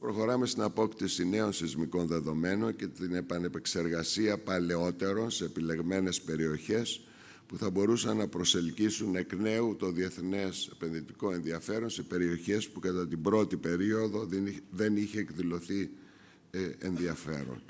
Προχωράμε στην απόκτηση νέων σεισμικών δεδομένων και την επανεπεξεργασία παλαιότερων σε επιλεγμένες περιοχές που θα μπορούσαν να προσελκύσουν εκ νέου το διεθνές επενδυτικό ενδιαφέρον σε περιοχές που κατά την πρώτη περίοδο δεν είχε εκδηλωθεί ε, ενδιαφέρον.